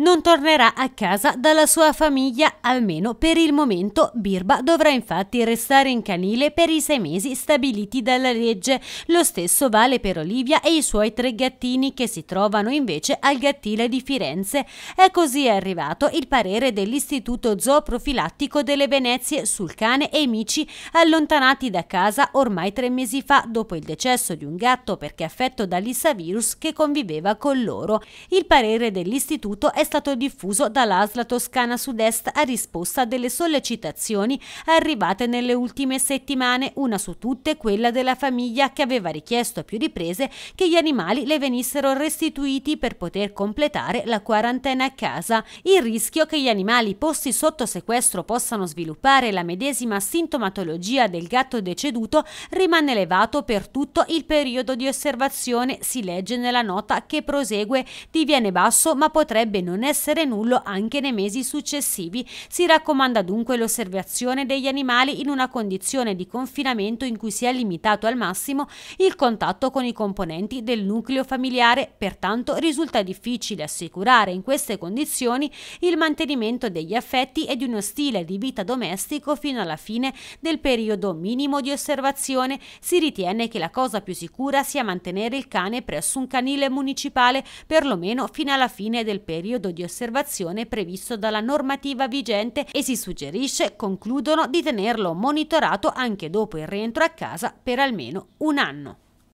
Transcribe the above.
non tornerà a casa dalla sua famiglia almeno per il momento. Birba dovrà infatti restare in canile per i sei mesi stabiliti dalla legge. Lo stesso vale per Olivia e i suoi tre gattini che si trovano invece al gattile di Firenze. È così arrivato il parere dell'Istituto Zooprofilattico delle Venezie sul cane e Mici allontanati da casa ormai tre mesi fa dopo il decesso di un gatto perché affetto da che conviveva con loro. Il parere dell'istituto è stato diffuso dall'Asla Toscana Sud-Est a risposta delle sollecitazioni arrivate nelle ultime settimane, una su tutte quella della famiglia che aveva richiesto a più riprese che gli animali le venissero restituiti per poter completare la quarantena a casa. Il rischio che gli animali posti sotto sequestro possano sviluppare la medesima sintomatologia del gatto deceduto rimane elevato per tutto il periodo di osservazione, si legge nella nota che prosegue, diviene basso ma potrebbe non non essere nullo anche nei mesi successivi. Si raccomanda dunque l'osservazione degli animali in una condizione di confinamento in cui sia limitato al massimo il contatto con i componenti del nucleo familiare, pertanto risulta difficile assicurare in queste condizioni il mantenimento degli affetti e di uno stile di vita domestico fino alla fine del periodo minimo di osservazione. Si ritiene che la cosa più sicura sia mantenere il cane presso un canile municipale perlomeno fino alla fine del periodo periodo di osservazione previsto dalla normativa vigente e si suggerisce, concludono, di tenerlo monitorato anche dopo il rientro a casa per almeno un anno.